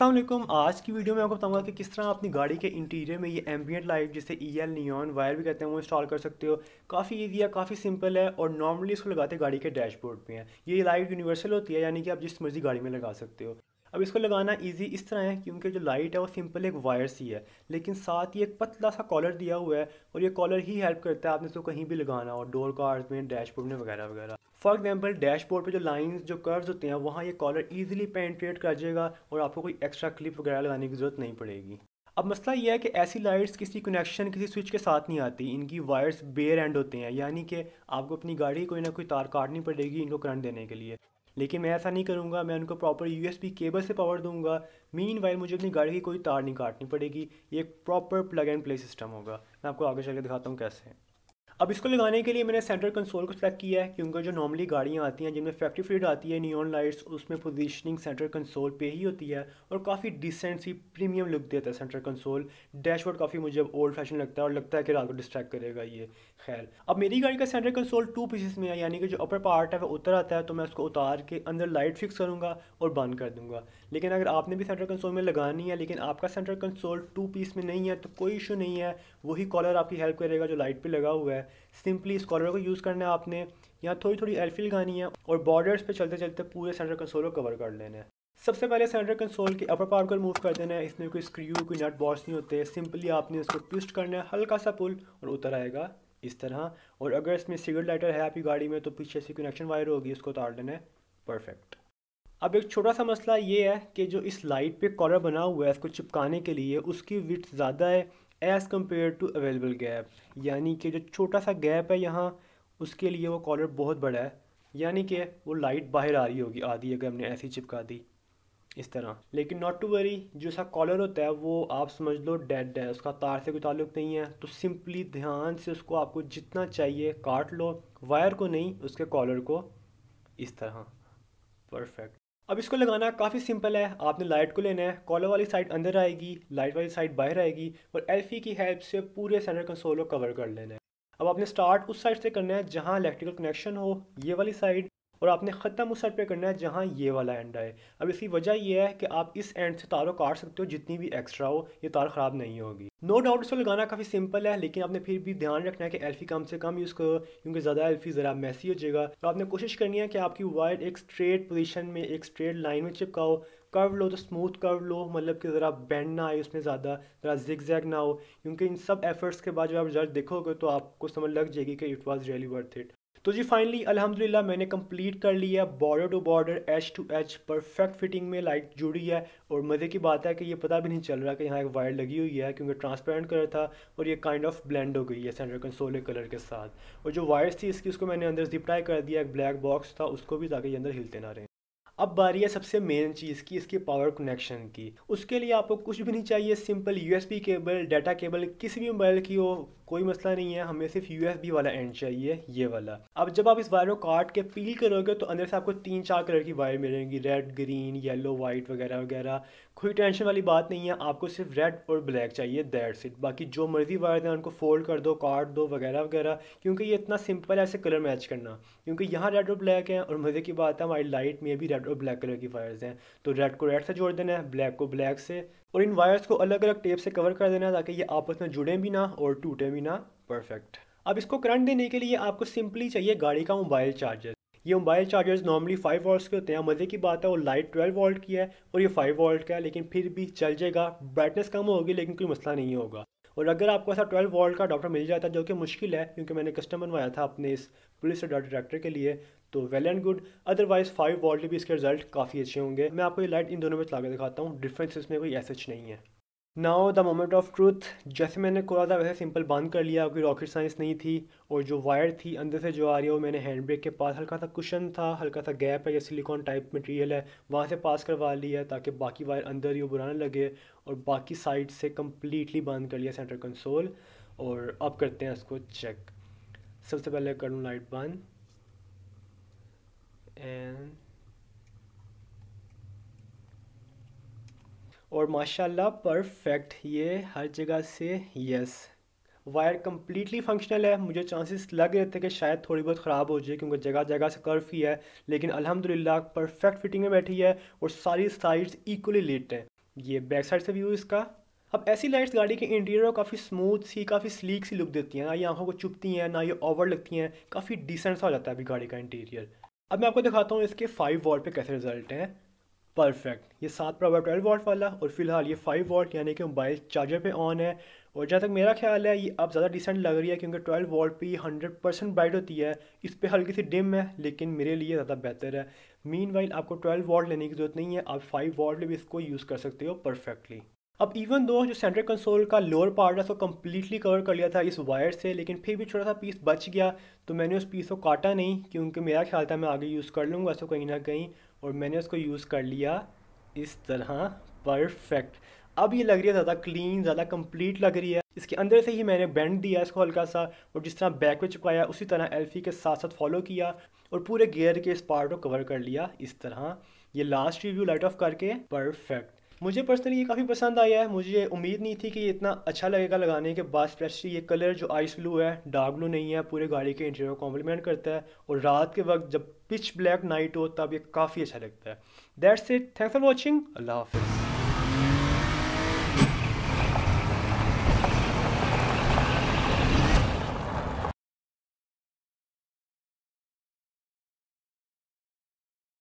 असलम आज की वीडियो में आपको बताऊंगा कि किस तरह अपनी गाड़ी के इंटीरियर में ये एम्बियट लाइट जिसे ई एल नियॉन वायर भी कहते हैं वो इंस्टॉल कर सकते हो काफ़ी ईजी है काफ़ी सिंपल है और नॉर्मली इसको लगाते गाड़ी के डैशबोर्ड पे हैं ये लाइट यूनिवर्सल होती है यानी कि आप जिस मर्जी गाड़ी में लगा सकते हो अब इसको लगाना इजी इस तरह है क्योंकि जो लाइट है वो सिंपल एक वायर सी है लेकिन साथ ही एक पतला सा कॉलर दिया हुआ है और ये कॉलर ही हेल्प करता है आपने इसको कहीं भी लगाना और डोर कार्ड में डैशबोर्ड में वगैरह वगैरह फॉर एग्जाम्पल डैशबोर्ड पे जो लाइंस जो कर्व्स होते हैं वहाँ ये कॉलर ईजिली पेंट्रेट कर जाएगा और आपको कोई एक्स्ट्रा क्लिप वगैरह लगाने की ज़रूरत नहीं पड़ेगी अब मसला यह है कि ऐसी लाइट्स किसी कनेक्शन किसी स्विच के साथ नहीं आती इनकी वायर्स बेयर एंड होते हैं यानी कि आपको अपनी गाड़ी कोई ना कोई तार काटनी पड़ेगी इनको करंट देने के लिए लेकिन मैं ऐसा नहीं करूँगा मैं उनको प्रॉपर यू केबल से पावर दूंगा मीन वाइल मुझे अपनी गाड़ी की कोई तार नहीं काटनी पड़ेगी ये एक proper plug and play system होगा मैं आपको आगे चल के दिखाता हूँ कैसे अब इसको लगाने के लिए मैंने सेंटर कंसोल को सेलेक्ट किया है क्योंकि जो नॉर्मली गाड़ियाँ आती हैं जिनमें फैक्ट्री फ्रीड आती है नियॉन लाइट्स उसमें पोजीशनिंग सेंटर कंसोल पे ही होती है और काफ़ी डिसेंट सी प्रीमियम लुक देता है सेंटर कंसोल डैशबोर्ड काफ़ी मुझे अब ओल्ड फैशन लगता है और लगता है कि रात को डिस्ट्रैक्ट करेगा ये खैर अब मेरी गाड़ी का सेंटर कंसोल टू पीसेस में है यानी कि जो अपर पार्ट है वो उतर आता है तो मैं उसको उतार के अंदर लाइट फिक्स करूँगा और बंद कर दूँगा लेकिन अगर आपने भी सेंटर कंसोल में लगानी है लेकिन आपका सेंटर कंसोल टू पीस में नहीं है तो कोई इशू नहीं है वही कॉलर आपकी हेल्प करेगा जो लाइट पर लगा हुआ है सिंपली स्कॉलर को यूज़ करना है आपने यहाँ थोड़ी थोड़ी एल्फी लगानी है और बॉर्डर्स पे चलते चलते पूरे सेंटर कंसोल को कवर कर लेना है सबसे पहले सेंटर कंसोल के अपर पार्ट को रिमूव कर देना है इसमें कोई स्क्रू कोई नट बॉल्स नहीं होते सिंपली आपने इसको ट्विस्ट करना है हल्का सा पुल और उतर आएगा इस तरह और अगर इसमें सिगरेट लाइटर है आपकी गाड़ी में तो पीछे से कनेक्शन वायर होगी इसको उतार देना है परफेक्ट अब एक छोटा सा मसला ये है कि जो इस लाइट पे कॉलर बना हुआ है इसको चिपकाने के लिए उसकी विथ ज़्यादा है as compared to available gap यानी कि जो छोटा सा गैप है यहाँ उसके लिए वो कॉलर बहुत बड़ा है यानी कि वो लाइट बाहर आ रही होगी आधी अगर हमने ऐसी चिपका दी इस तरह लेकिन नॉट टू वरी जो सा कॉलर होता है वो आप समझ लो डेड है उसका तार से कोई ताल्लुक नहीं है तो सिंपली ध्यान से उसको आपको जितना चाहिए काट लो वायर को नहीं उसके कॉलर को इस तरह परफेक्ट अब इसको लगाना काफ़ी सिंपल है आपने लाइट को लेना है कॉलर वाली साइड अंदर आएगी लाइट वाली साइड बाहर आएगी और एल्फी की हेल्प से पूरे सेंटर कंसोल को कवर कर लेना है अब आपने स्टार्ट उस साइड से करना है जहाँ इलेक्ट्रिकल कनेक्शन हो ये वाली साइड और आपने ख़त्म उस साइड पे करना है जहाँ ये वाला एंड है अब इसकी वजह यह है कि आप इस एंड से तारों काट सकते हो जितनी भी एक्स्ट्रा हो ये तार ख़राब नहीं होगी नो डाउट इसको लगाना काफ़ी सिंपल है लेकिन आपने फिर भी ध्यान रखना है कि एल्फी कम से कम यूज़ करो क्योंकि ज़्यादा एल्फी ज़रा मैसी हो जाएगा तो आपने कोशिश करनी है कि आपकी वायर एक स्ट्रेट पोजिशन में एक स्ट्रेट लाइन में चिपकाओ कर्व लो तो स्मूथ कर्व लो मतलब कि ज़रा बैंड ना आए उसमें ज़्यादा ज़रा जिग जैग ना हो क्योंकि इन सब एफर्ट्स के बाद जब आप रिजल्ट देखोगे तो आपको समझ लग जाएगी कि it was really worth it तो जी फाइनली अल्हम्दुलिल्लाह मैंने कंप्लीट कर लिया border to border H to H perfect fitting में लाइट जुड़ी है और मज़े की बात है कि ये पता भी नहीं चल रहा कि यहाँ एक वायर लगी हुई है क्योंकि ट्रांसपेरेंट कलर था और ये काइंड ऑफ ब्लेंड हो गई है सेंटर कंसोले कलर के साथ और जो वायर्स थी इसकी उसको मैंने अंदर जिपटाई कर दिया एक ब्लैक बॉक्स था उसको भी ताकि ये अंदर हिलते ना रहे अब बारी है सबसे मेन चीज़ की इसकी पावर कनेक्शन की उसके लिए आपको कुछ भी नहीं चाहिए simple U cable data cable किसी भी मोबाइल की हो कोई मसला नहीं है हमें सिर्फ यू वाला एंड चाहिए ये वाला अब जब आप इस वायर को काट के पील करोगे तो अंदर से आपको तीन चार कलर की वायर मिलेंगी रेड ग्रीन येलो वाइट वगैरह वगैरह कोई टेंशन वाली बात नहीं है आपको सिर्फ रेड और ब्लैक चाहिए दैट्स इट बाकी जो मर्जी वायर हैं उनको फोल्ड कर दो काट दो वगैरह वगैरह क्योंकि ये इतना सिंपल है ऐसे कलर मैच करना क्योंकि यहाँ रेड और ब्लैक है और मज़े की बात है हमारी लाइट में भी रेड और ब्लैक कलर की वायर्स हैं तो रेड को रेड से जोड़ देना है ब्लैक को ब्लैक से और इन वायर्स को अलग अलग टेप से कवर कर देना है ताकि ये आपस में जुड़ें भी ना और टूटें भी ना परफेक्ट अब इसको करंट देने के लिए आपको सिंपली चाहिए गाड़ी का मोबाइल चार्जर ये मोबाइल चार्जर्स नॉर्मली 5 वॉल्ट के होते हैं मज़े की बात है वो लाइट 12 वॉल्ट की है और ये 5 वॉल्ट का है लेकिन फिर भी चल जाएगा ब्राइटनेस कम होगी लेकिन कोई मसला नहीं होगा और अगर आपको ऐसा ट्वेल्व वॉल्ट का अडाप्टर मिल जाता जो कि मुश्किल है क्योंकि मैंने कस्टम बनवाया था अपने इस पुलिस डायरेक्टर के लिए तो well and good otherwise five volt भी इसके रिजल्ट काफ़ी अच्छे होंगे मैं आपको ये लाइट इन दोनों में चला के दिखाता हूँ डिफ्रेंस इसमें कोई ऐसा नहीं है now the moment of truth जैसे मैंने खोला था वैसे सिंपल बंद कर लिया क्योंकि रॉकेट साइंस नहीं थी और जो वायर थी अंदर से जो आ रही है वो मैंने हैंड ब्रेक के पास हल्का सा कुशन था हल्का सा गैप है या सिलिकॉन टाइप मटेरियल है वहाँ से पास करवा लिया ताकि बाकी वायर अंदर ही बुराने लगे और बाकी साइड से कम्प्लीटली बंद कर लिया सेंटर कंसोल और अब करते हैं इसको चेक सबसे पहले कर लूँ लाइट बंद एंड और माशाल्लाह परफेक्ट ये हर जगह से यस वायर कम्प्लीटली फंक्शनल है मुझे चांसेस लग रहे थे कि शायद थोड़ी बहुत ख़राब हो जाए क्योंकि जगह जगह से कर्फ ही है लेकिन अल्हम्दुलिल्लाह परफेक्ट फिटिंग में बैठी है और सारी साइड्स इक्वली लेट हैं ये बैक साइड से व्यू इसका अब ऐसी लाइट्स गाड़ी के इंटीरियर काफ़ी स्मूथ सी काफ़ी स्लीक सी लुक देती हैं ना ये आँखों को चुपती हैं ना ये ओवर लगती हैं काफ़ी डिसेंट सा हो जाता है अभी गाड़ी का इंटीरियर अब मैं आपको दिखाता हूँ इसके फाइव वॉल पर कैसे रिजल्ट हैं परफेक्ट ये सात प्रॉबर ट्वेल्व वॉट वाला और फिलहाल ये फाइव वॉट यानी कि मोबाइल चार्जर पे ऑन है और जहाँ तक मेरा ख्याल है ये अब ज़्यादा डिसेंट लग रही है क्योंकि ट्वेल्व वॉट पे हंड्रेड परसेंट ब्राइट होती है इस पर हल्की सी डिम है लेकिन मेरे लिए ज़्यादा बेहतर है मीन वाइल आपको ट्वेल्व वॉट लेने की ज़रूरत नहीं है आप फाइव वॉट भी इसको यूज़ कर सकते हो परफेक्टली अब इवन दो जो सेंट्रल कंसोल का लोअर पार्ट है उसको कम्प्लीटली कवर कर लिया था इस वायर से लेकिन फिर भी छोटा सा पीस बच गया तो मैंने उस पीस को काटा नहीं क्योंकि मेरा ख्याल था मैं आगे यूज़ कर लूँगा ऐसा तो कहीं ना कहीं और मैंने उसको यूज़ कर लिया इस तरह परफेक्ट अब ये लग रही है ज़्यादा क्लीन ज़्यादा कंप्लीट लग रही है इसके अंदर से ही मैंने बैंड दिया इसको हल्का सा और जिस तरह बैक में चिपकाया उसी तरह एल्फी के साथ साथ फॉलो किया और पूरे गियर के इस पार्ट को कवर कर लिया इस तरह ये लास्ट रिव्यू लाइट ऑफ करके परफेक्ट मुझे पर्सनली ये काफ़ी पसंद आया है मुझे उम्मीद नहीं थी कि ये इतना अच्छा लगेगा लगाने के बाद स्पेशली ये कलर जो आइस ब्लू है डार्क ब्लू नहीं है पूरे गाड़ी के इंटीरियर को कॉम्प्लीमेंट करता है और रात के वक्त जब पिच ब्लैक नाइट हो तब ये काफ़ी अच्छा लगता है that's it thanks for watching अल्लाह हाफिज़